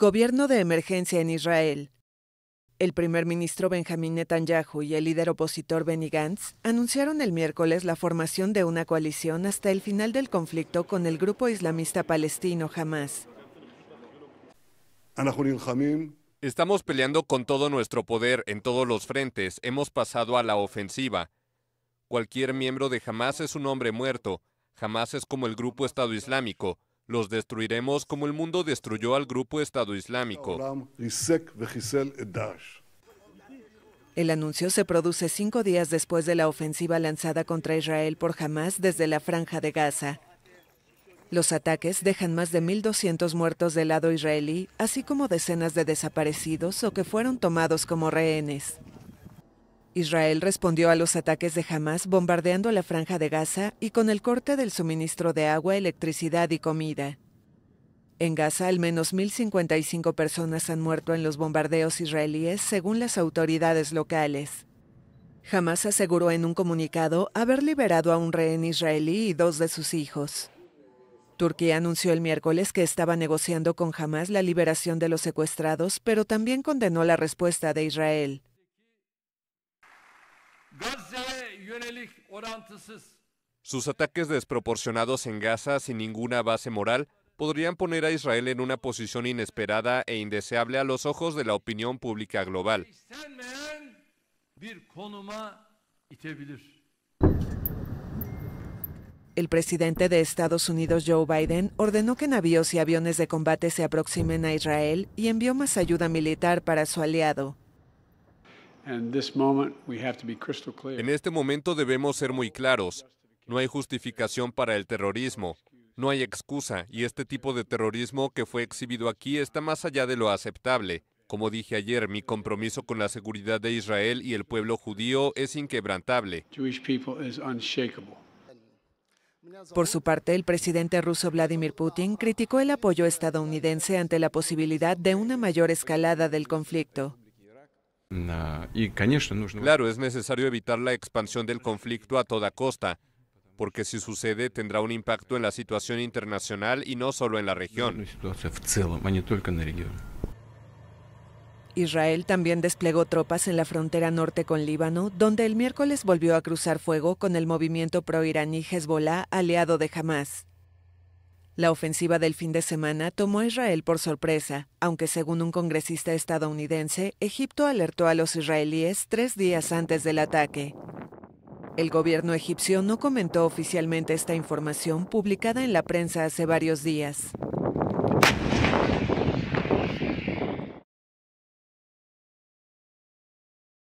Gobierno de emergencia en Israel. El primer ministro Benjamín Netanyahu y el líder opositor Benny Gantz anunciaron el miércoles la formación de una coalición hasta el final del conflicto con el grupo islamista palestino Hamas. Estamos peleando con todo nuestro poder en todos los frentes. Hemos pasado a la ofensiva. Cualquier miembro de Hamas es un hombre muerto. Hamas es como el grupo Estado Islámico. Los destruiremos como el mundo destruyó al grupo Estado Islámico. El anuncio se produce cinco días después de la ofensiva lanzada contra Israel por Hamas desde la franja de Gaza. Los ataques dejan más de 1.200 muertos del lado israelí, así como decenas de desaparecidos o que fueron tomados como rehenes. Israel respondió a los ataques de Hamas bombardeando la franja de Gaza y con el corte del suministro de agua, electricidad y comida. En Gaza, al menos 1.055 personas han muerto en los bombardeos israelíes, según las autoridades locales. Hamas aseguró en un comunicado haber liberado a un rehén israelí y dos de sus hijos. Turquía anunció el miércoles que estaba negociando con Hamas la liberación de los secuestrados, pero también condenó la respuesta de Israel. sus ataques desproporcionados en Gaza sin ninguna base moral podrían poner a Israel en una posición inesperada e indeseable a los ojos de la opinión pública global. El presidente de Estados Unidos, Joe Biden, ordenó que navíos y aviones de combate se aproximen a Israel y envió más ayuda militar para su aliado. En este momento debemos ser muy claros. No hay justificación para el terrorismo. No hay excusa y este tipo de terrorismo que fue exhibido aquí está más allá de lo aceptable. Como dije ayer, mi compromiso con la seguridad de Israel y el pueblo judío es inquebrantable. Por su parte, el presidente ruso Vladimir Putin criticó el apoyo estadounidense ante la posibilidad de una mayor escalada del conflicto. Claro, es necesario evitar la expansión del conflicto a toda costa, porque si sucede tendrá un impacto en la situación internacional y no solo en la región. Israel también desplegó tropas en la frontera norte con Líbano, donde el miércoles volvió a cruzar fuego con el movimiento proiraní Hezbollah aliado de Hamas. La ofensiva del fin de semana tomó a Israel por sorpresa, aunque según un congresista estadounidense, Egipto alertó a los israelíes tres días antes del ataque. El gobierno egipcio no comentó oficialmente esta información publicada en la prensa hace varios días.